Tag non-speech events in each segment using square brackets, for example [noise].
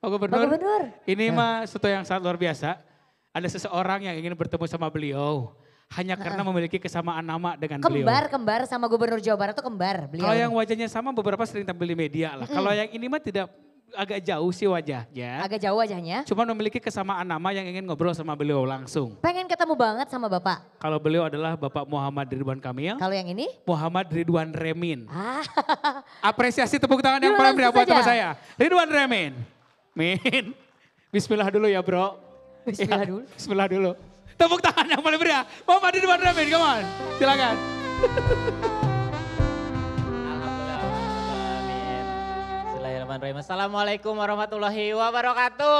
Pak Gubernur, Pak Gubernur. ini ya. mah sesuatu yang sangat luar biasa. Ada seseorang yang ingin bertemu sama beliau hanya karena memiliki kesamaan nama dengan kembar, beliau. Kembar, kembar sama Gubernur Jawa Barat itu kembar beliau. Kalau yang wajahnya sama beberapa sering tampil di media lah. Mm. Kalau yang ini mah tidak agak jauh sih wajahnya. Agak jauh wajahnya. Cuma memiliki kesamaan nama yang ingin ngobrol sama beliau langsung. Pengen ketemu banget sama Bapak. Kalau beliau adalah Bapak Muhammad Ridwan Kamil. Kalau yang ini? Muhammad Ridwan Remin. Ah. Apresiasi tepuk tangan yang paling meriah buat saya. Ridwan Remin. Min. Bismillah dulu ya bro. Bismillah ya, dulu. Bismillah dulu. Tepuk tangan yang paling meriah. Mau di depan Ramin, come on. Silakan. Bismillahirrahmanirrahim. Assalamualaikum warahmatullahi wabarakatuh.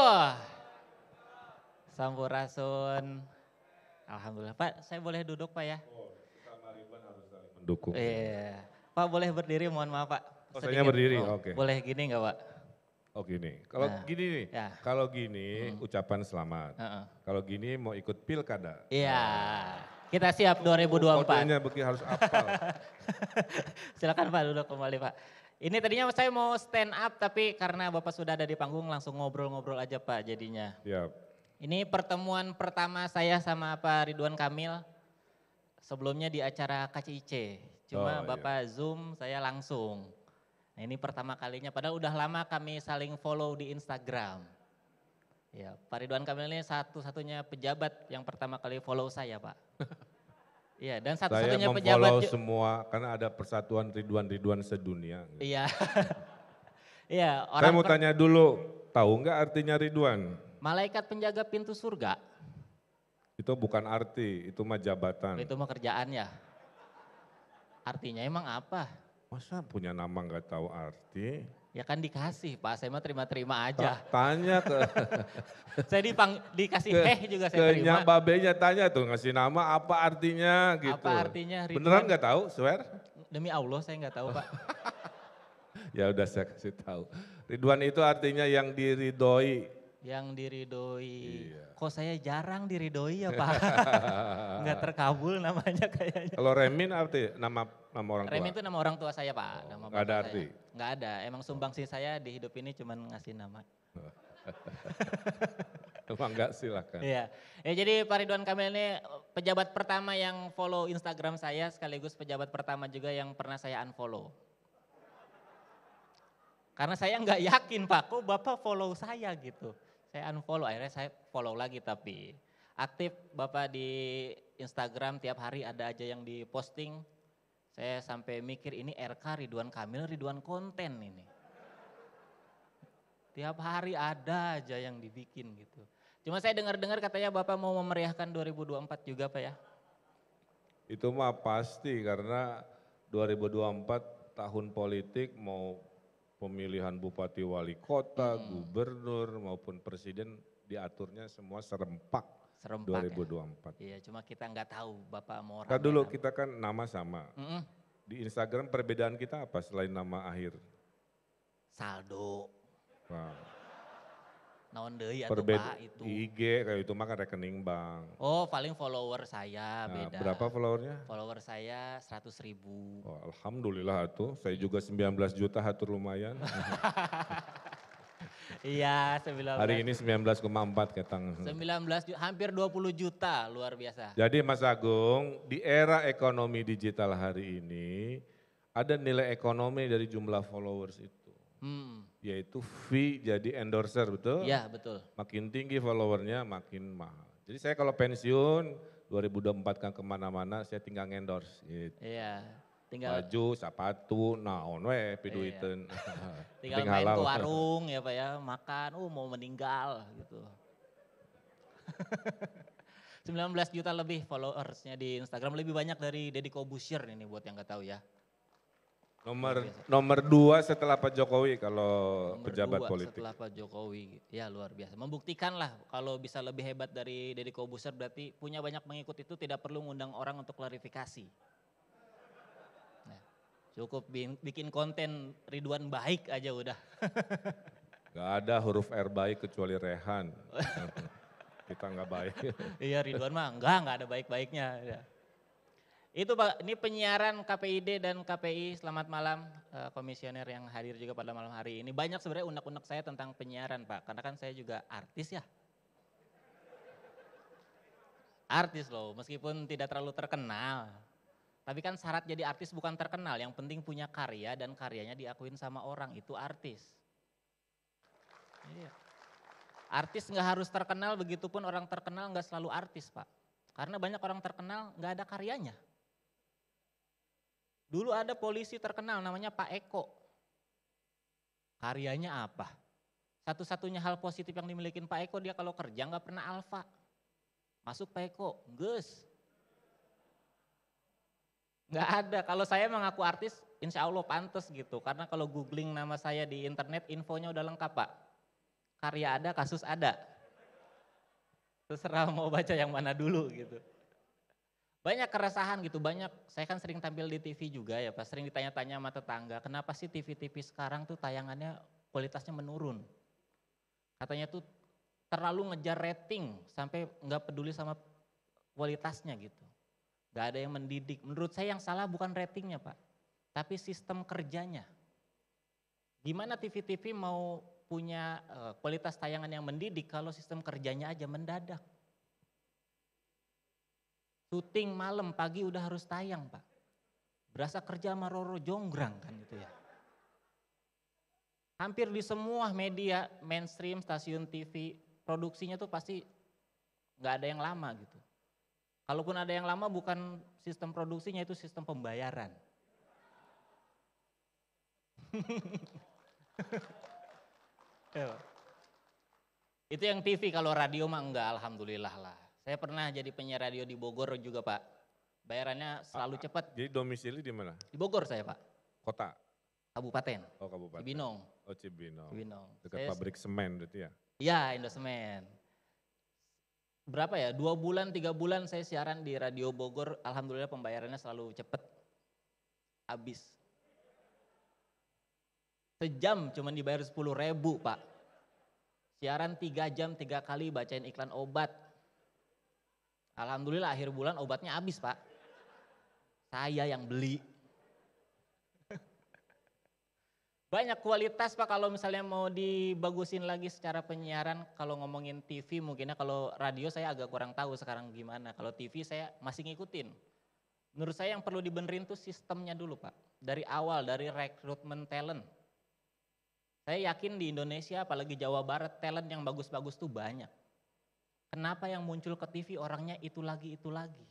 Sampurasun. Alhamdulillah. Pak, saya boleh duduk Pak ya? Oh, harus mendukung. Iya. Pak boleh berdiri, mohon maaf Pak. Oh, Sedikit, berdiri, oh, oke. Okay. Boleh gini enggak Pak? Oh gini, kalau nah, gini nih, ya. kalau gini hmm. ucapan selamat. Uh -uh. Kalau gini mau ikut pilkada. Iya, nah. kita siap 2024. Kodenya begini harus apa? [laughs] Silakan Pak duduk kembali Pak. Ini tadinya saya mau stand up tapi karena Bapak sudah ada di panggung langsung ngobrol-ngobrol aja Pak jadinya. Siap. Ini pertemuan pertama saya sama Pak Ridwan Kamil sebelumnya di acara KCIC. Cuma oh, iya. Bapak iya. Zoom, saya langsung. Nah ini pertama kalinya, padahal udah lama kami saling follow di Instagram. Ya, Pak Ridwan Kamil ini satu-satunya pejabat yang pertama kali follow saya, Pak. [laughs] Iya, dan satu-satunya pejabat semua karena ada persatuan Ridwan-Ridwan sedunia. Iya. [laughs] iya, Saya mau tanya dulu, tahu nggak artinya Ridwan? Malaikat penjaga pintu surga. Itu bukan arti, itu mah jabatan. Itu mah kerjaan ya. Artinya emang apa? Masa punya nama nggak tahu arti? Ya kan dikasih Pak, saya mah terima-terima aja. Tanya ke... [laughs] saya dipang, dikasih ke, heh juga saya ke terima. babenya tanya tuh, ngasih nama apa artinya gitu. Apa artinya? Ridwan. Beneran nggak tahu, swear? Demi Allah saya nggak tahu Pak. [laughs] ya udah saya kasih tahu. Ridwan itu artinya yang diridoi, yang diridoi. Iya. Kok saya jarang diridoi ya Pak? Enggak [laughs] terkabul namanya kayaknya. Kalau Remin arti ya? nama nama orang tua? Remin itu nama orang tua saya Pak. Nama Nggak ada saya. arti? Nggak ada, emang sumbangsi saya di hidup ini cuma ngasih nama. [laughs] Emang enggak silakan. Iya. Ya jadi Pak Ridwan Kamil ini pejabat pertama yang follow Instagram saya sekaligus pejabat pertama juga yang pernah saya unfollow. Karena saya nggak yakin Pak, kok Bapak follow saya gitu saya unfollow akhirnya saya follow lagi tapi aktif Bapak di Instagram tiap hari ada aja yang diposting saya sampai mikir ini RK Ridwan Kamil Ridwan konten ini tiap hari ada aja yang dibikin gitu cuma saya dengar-dengar katanya Bapak mau memeriahkan 2024 juga Pak ya itu mah pasti karena 2024 tahun politik mau pemilihan bupati wali kota, hmm. gubernur maupun presiden diaturnya semua serempak, serempak 2024. Ya? Iya, cuma kita nggak tahu Bapak mau orang. dulu kita kan nama sama. Mm -mm. Di Instagram perbedaan kita apa selain nama akhir? Saldo. Wow. Naon deui atuh Pak itu. IG kayak itu mah kan rekening bank. Oh, paling follower saya nah, beda. berapa followernya? Follower saya 100 ribu. Oh, alhamdulillah atuh. Saya juga 19 juta hatur lumayan. [laughs] Iya, 19. Hari ini 19,4 ketang. 19 hampir 20 juta, luar biasa. Jadi Mas Agung, di era ekonomi digital hari ini ada nilai ekonomi dari jumlah followers itu. Hmm. Yaitu fee jadi endorser, betul? Iya, betul. Makin tinggi followernya, makin mahal. Jadi saya kalau pensiun 2024 kan kemana-mana, saya tinggal endorse. Gitu. Iya. Tinggal baju, sepatu, naon we, piduiteun. Iya. [laughs] [laughs] tinggal Ting main ke warung ya Pak ya, makan, uh mau meninggal gitu. 19 [laughs] juta lebih followersnya di Instagram, lebih banyak dari Deddy Kobusier ini buat yang nggak tahu ya. Nomor nomor dua setelah Pak Jokowi kalau nomor pejabat politik. Setelah Pak Jokowi, ya luar biasa. Membuktikan lah kalau bisa lebih hebat dari Deddy Kobuser berarti punya banyak pengikut itu tidak perlu ngundang orang untuk klarifikasi. Nah, cukup bikin konten Ridwan baik aja udah. [laughs] Gak ada huruf R baik kecuali Rehan. [laughs] Kita nggak baik. iya Ridwan mah enggak, nggak ada baik-baiknya. Itu Pak, ini penyiaran KPID dan KPI. Selamat malam eh, komisioner yang hadir juga pada malam hari ini. Banyak sebenarnya unek-unek saya tentang penyiaran Pak, karena kan saya juga artis ya. Artis loh, meskipun tidak terlalu terkenal. Tapi kan syarat jadi artis bukan terkenal, yang penting punya karya dan karyanya diakuin sama orang, itu artis. Iya. Artis nggak harus terkenal, begitupun orang terkenal nggak selalu artis Pak. Karena banyak orang terkenal nggak ada karyanya. Dulu ada polisi terkenal namanya Pak Eko. Karyanya apa? Satu-satunya hal positif yang dimiliki Pak Eko dia kalau kerja nggak pernah alfa. Masuk Pak Eko, gus. Nggak ada. Kalau saya mengaku artis, insya Allah pantas gitu. Karena kalau googling nama saya di internet, infonya udah lengkap Pak. Karya ada, kasus ada. Terserah mau baca yang mana dulu gitu banyak keresahan gitu, banyak saya kan sering tampil di TV juga ya, Pak, sering ditanya-tanya sama tetangga, kenapa sih TV-TV sekarang tuh tayangannya kualitasnya menurun? Katanya tuh terlalu ngejar rating sampai nggak peduli sama kualitasnya gitu. Nggak ada yang mendidik. Menurut saya yang salah bukan ratingnya, Pak, tapi sistem kerjanya. Gimana TV-TV mau punya eh, kualitas tayangan yang mendidik kalau sistem kerjanya aja mendadak? syuting malam pagi udah harus tayang pak berasa kerja sama Roro Jonggrang kan itu ya hampir di semua media mainstream stasiun TV produksinya tuh pasti nggak ada yang lama gitu kalaupun ada yang lama bukan sistem produksinya itu sistem pembayaran [laughs] iya, itu yang TV kalau radio mah enggak alhamdulillah lah saya pernah jadi penyiar radio di Bogor juga Pak. Bayarannya selalu cepat. Jadi domisili di mana? Di Bogor saya Pak. Kota? Kabupaten. Oh kabupaten. Cibinong. Oh Cibinong. Cibinong. Dekat saya, pabrik semen berarti ya? Iya Indosemen. Berapa ya? Dua bulan, tiga bulan saya siaran di radio Bogor. Alhamdulillah pembayarannya selalu cepat. Habis. Sejam cuman dibayar sepuluh ribu Pak. Siaran tiga jam, tiga kali bacain iklan obat Alhamdulillah akhir bulan obatnya habis pak. Saya yang beli. Banyak kualitas pak kalau misalnya mau dibagusin lagi secara penyiaran. Kalau ngomongin TV mungkinnya kalau radio saya agak kurang tahu sekarang gimana. Kalau TV saya masih ngikutin. Menurut saya yang perlu dibenerin tuh sistemnya dulu pak. Dari awal, dari rekrutmen talent. Saya yakin di Indonesia apalagi Jawa Barat talent yang bagus-bagus tuh banyak Kenapa yang muncul ke TV orangnya itu lagi, itu lagi.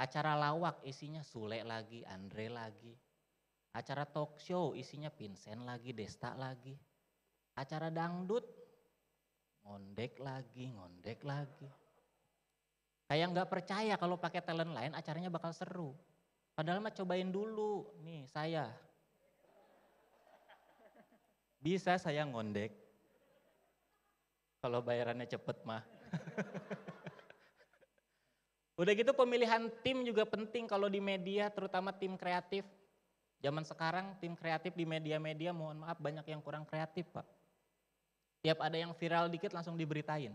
Acara lawak isinya Sule lagi, Andre lagi. Acara talk show isinya Vincent lagi, Desta lagi. Acara dangdut, ngondek lagi, ngondek lagi. Kayak nggak percaya kalau pakai talent lain acaranya bakal seru. Padahal mah cobain dulu, nih saya. Bisa saya ngondek, kalau bayarannya cepet mah. [laughs] Udah gitu pemilihan tim juga penting kalau di media, terutama tim kreatif. Zaman sekarang tim kreatif di media-media mohon maaf banyak yang kurang kreatif Pak. Tiap ada yang viral dikit langsung diberitain.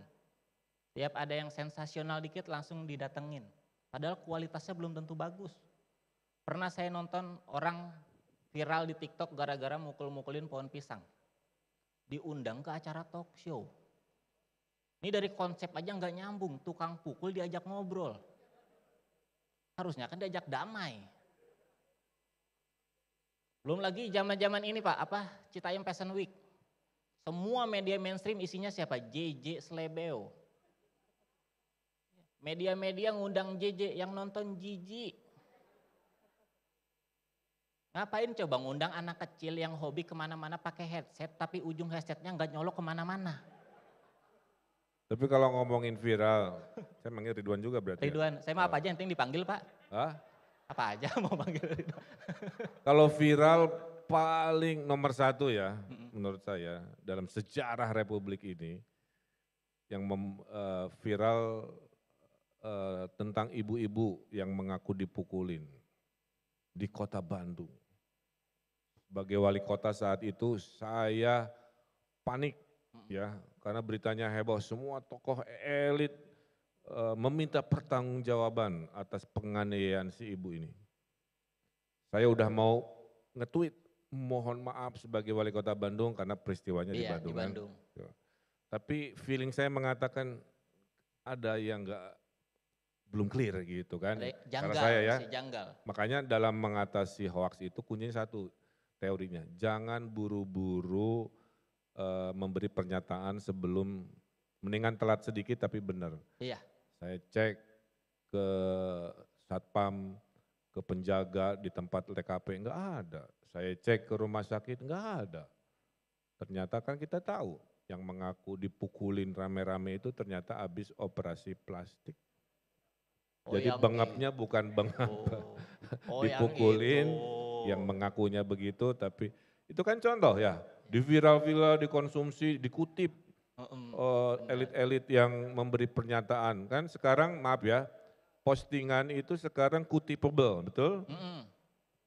Tiap ada yang sensasional dikit langsung didatengin. Padahal kualitasnya belum tentu bagus. Pernah saya nonton orang viral di TikTok gara-gara mukul-mukulin pohon pisang. Diundang ke acara talk show. Ini dari konsep aja nggak nyambung, tukang pukul diajak ngobrol. Harusnya kan diajak damai. Belum lagi zaman-zaman ini Pak, apa Citayam Fashion Week. Semua media mainstream isinya siapa? JJ Slebeo. Media-media ngundang JJ, yang nonton Jiji. Ngapain coba ngundang anak kecil yang hobi kemana-mana pakai headset, tapi ujung headsetnya nggak nyolok kemana-mana. Tapi kalau ngomongin viral, saya manggil Ridwan juga berarti. Ya? Ridwan, ya? saya mau apa ah. aja yang penting dipanggil Pak. Hah? Apa aja [laughs] mau panggil Ridwan. [laughs] kalau viral paling nomor satu ya menurut saya dalam sejarah Republik ini yang mem, uh, viral uh, tentang ibu-ibu yang mengaku dipukulin di kota Bandung. Sebagai wali kota saat itu saya panik ya karena beritanya heboh semua tokoh elit e, meminta pertanggungjawaban atas penganiayaan si ibu ini. Saya udah mau nge-tweet mohon maaf sebagai wali kota Bandung karena peristiwanya iya, di Bandung. Di kan. Bandung. Kan? Tapi feeling saya mengatakan ada yang enggak belum clear gitu kan. Janggal, Karena saya ya. Janggal. Makanya dalam mengatasi hoax itu kuncinya satu, teorinya. Jangan buru-buru uh, memberi pernyataan sebelum mendingan telat sedikit tapi benar. Iya. Saya cek ke satpam, ke penjaga di tempat TKP enggak ada. Saya cek ke rumah sakit enggak ada. Ternyata kan kita tahu yang mengaku dipukulin rame-rame itu ternyata habis operasi plastik. Oh, Jadi bengapnya itu. bukan bengap oh. [laughs] oh, dipukulin yang, yang mengakunya begitu tapi itu kan contoh ya di viral dikonsumsi, dikutip eh, elit-elit uh, yang memberi pernyataan kan sekarang maaf ya postingan itu sekarang kutipable betul -uh.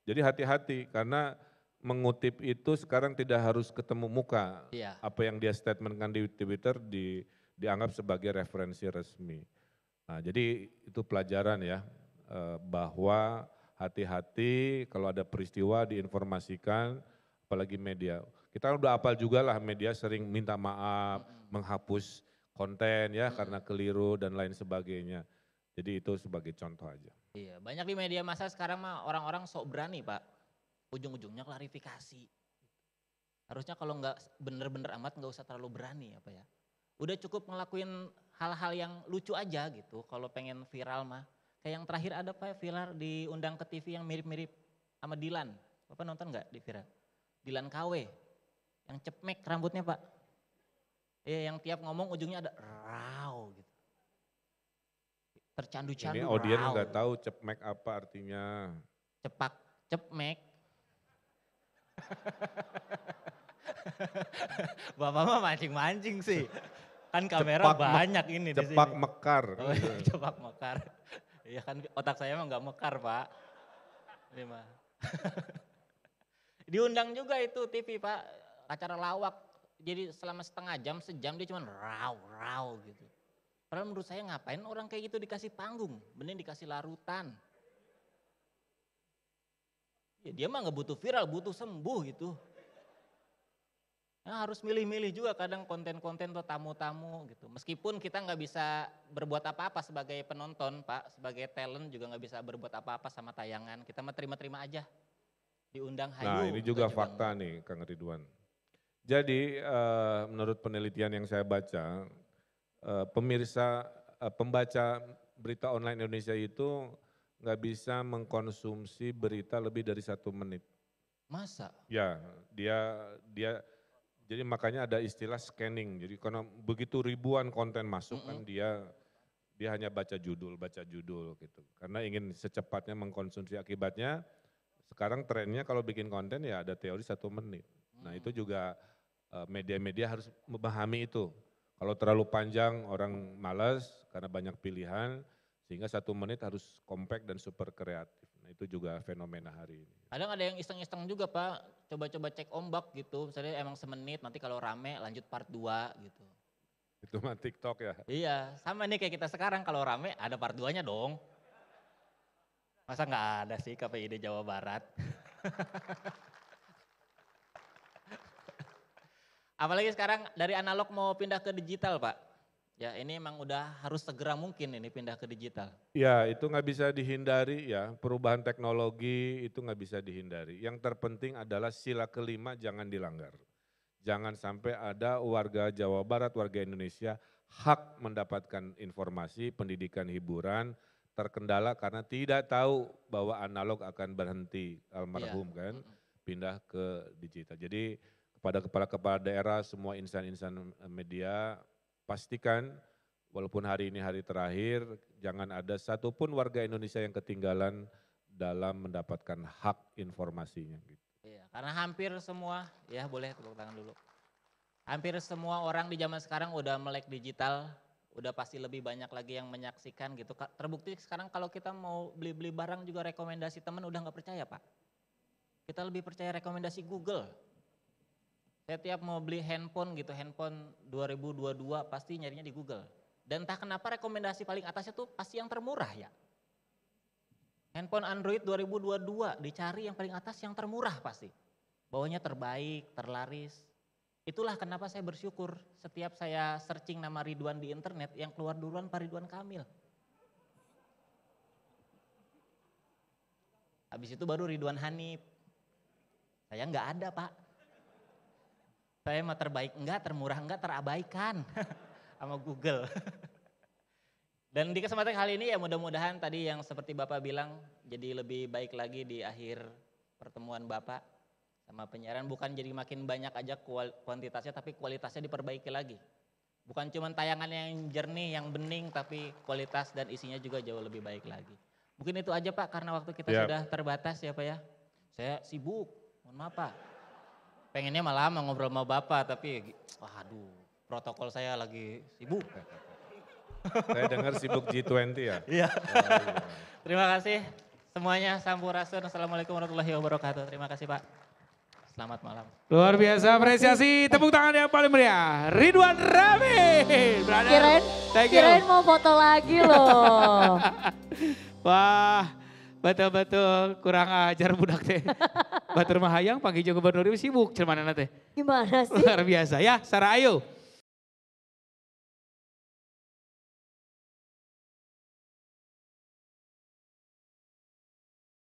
jadi hati-hati karena mengutip itu sekarang tidak harus ketemu muka yeah. apa yang dia statementkan di Twitter di dianggap sebagai referensi resmi nah jadi itu pelajaran ya uh, bahwa hati-hati kalau ada peristiwa diinformasikan apalagi media kita udah apal juga lah media sering minta maaf, menghapus konten ya hmm. karena keliru dan lain sebagainya. Jadi itu sebagai contoh aja. Iya, banyak di media masa sekarang mah orang-orang sok berani, Pak. Ujung-ujungnya klarifikasi. Harusnya kalau nggak bener-bener amat nggak usah terlalu berani apa ya, ya. Udah cukup ngelakuin hal-hal yang lucu aja gitu kalau pengen viral mah. Kayak yang terakhir ada Pak viral diundang ke TV yang mirip-mirip sama Dilan. Bapak nonton nggak di viral? Dilan KW yang cepmek rambutnya pak. Ya, yang tiap ngomong ujungnya ada raw gitu. Tercandu-candu Ini audien nggak tahu cepmek apa artinya. Cepak, cepmek. [laughs] Bapak mah mancing-mancing sih. Kan kamera cepak banyak ini di sini. Cepak mekar. Oh, iya, [laughs] cepak mekar. Iya kan otak saya mah nggak mekar pak. Ini mah. [laughs] Diundang juga itu TV pak acara lawak jadi selama setengah jam, sejam dia cuma raw, raw gitu. Padahal menurut saya ngapain orang kayak gitu dikasih panggung, mending dikasih larutan. Ya, dia mah nggak butuh viral, butuh sembuh gitu. Nah, harus milih-milih juga kadang konten-konten tuh tamu-tamu gitu. Meskipun kita nggak bisa berbuat apa-apa sebagai penonton, Pak, sebagai talent juga nggak bisa berbuat apa-apa sama tayangan. Kita mah terima-terima aja. Diundang hayu. Nah, ini juga, fakta nih, Kang Ridwan jadi uh, menurut penelitian yang saya baca, uh, pemirsa uh, pembaca berita online Indonesia itu nggak bisa mengkonsumsi berita lebih dari satu menit. Masa? Ya, dia dia jadi makanya ada istilah scanning. Jadi karena begitu ribuan konten masuk mm -hmm. kan dia dia hanya baca judul, baca judul gitu. Karena ingin secepatnya mengkonsumsi akibatnya sekarang trennya kalau bikin konten ya ada teori satu menit. Nah itu mm. juga Eh, media-media harus memahami itu. Kalau terlalu panjang orang malas karena banyak pilihan, sehingga satu menit harus kompak dan super kreatif. Nah itu juga fenomena hari ini. Kadang ada yang iseng-iseng juga Pak, coba-coba cek ombak gitu, misalnya emang semenit, nanti kalau rame lanjut part 2 gitu. Itu mah TikTok ya? Iya, sama nih kayak kita sekarang kalau rame ada part 2-nya dong. Masa nggak ada sih KPID Jawa Barat? [laughs] Apalagi sekarang dari analog mau pindah ke digital, Pak. Ya ini emang udah harus segera mungkin ini pindah ke digital. Ya itu nggak bisa dihindari ya, perubahan teknologi itu nggak bisa dihindari. Yang terpenting adalah sila kelima jangan dilanggar. Jangan sampai ada warga Jawa Barat, warga Indonesia hak mendapatkan informasi, pendidikan, hiburan, terkendala karena tidak tahu bahwa analog akan berhenti iya. almarhum ya. kan, pindah ke digital. Jadi kepada kepala-kepala daerah, semua insan-insan media, pastikan walaupun hari ini hari terakhir, jangan ada satupun warga Indonesia yang ketinggalan dalam mendapatkan hak informasinya. Gitu. Iya, karena hampir semua, ya boleh tepuk tangan dulu. Hampir semua orang di zaman sekarang udah melek digital, udah pasti lebih banyak lagi yang menyaksikan gitu. Terbukti sekarang kalau kita mau beli-beli barang juga rekomendasi teman udah nggak percaya Pak. Kita lebih percaya rekomendasi Google saya tiap mau beli handphone gitu, handphone 2022 pasti nyarinya di Google. Dan entah kenapa rekomendasi paling atasnya tuh pasti yang termurah ya. Handphone Android 2022 dicari yang paling atas yang termurah pasti. Bawahnya terbaik, terlaris. Itulah kenapa saya bersyukur setiap saya searching nama Ridwan di internet yang keluar duluan Pak Ridwan Kamil. Habis itu baru Ridwan Hanif. Saya nggak ada pak, saya mah terbaik enggak, termurah enggak, terabaikan [laughs] sama Google. [laughs] Dan di kesempatan kali ini ya mudah-mudahan tadi yang seperti Bapak bilang jadi lebih baik lagi di akhir pertemuan Bapak sama penyiaran bukan jadi makin banyak aja kuantitasnya tapi kualitasnya diperbaiki lagi. Bukan cuma tayangan yang jernih, yang bening tapi kualitas dan isinya juga jauh lebih baik lagi. Mungkin itu aja Pak karena waktu kita yep. sudah terbatas ya Pak ya. Saya sibuk, mohon maaf Pak pengennya malam lama ngobrol sama bapak tapi ya waduh protokol saya lagi sibuk. [laughs] saya dengar sibuk G20 ya. Iya. Oh, iya. [laughs] Terima kasih semuanya Sampurasun. Assalamualaikum warahmatullahi wabarakatuh. Terima kasih Pak. Selamat malam. Luar biasa apresiasi. Tepuk tangan yang paling meriah. Ridwan Rami. Brother. Kirain, kirain mau foto lagi loh. [laughs] Wah betul-betul kurang ajar budak teh. [laughs] Batur Mahayang panggil gubernur sibuk cermanan teh. Gimana sih? Luar biasa ya, Sara Ayu.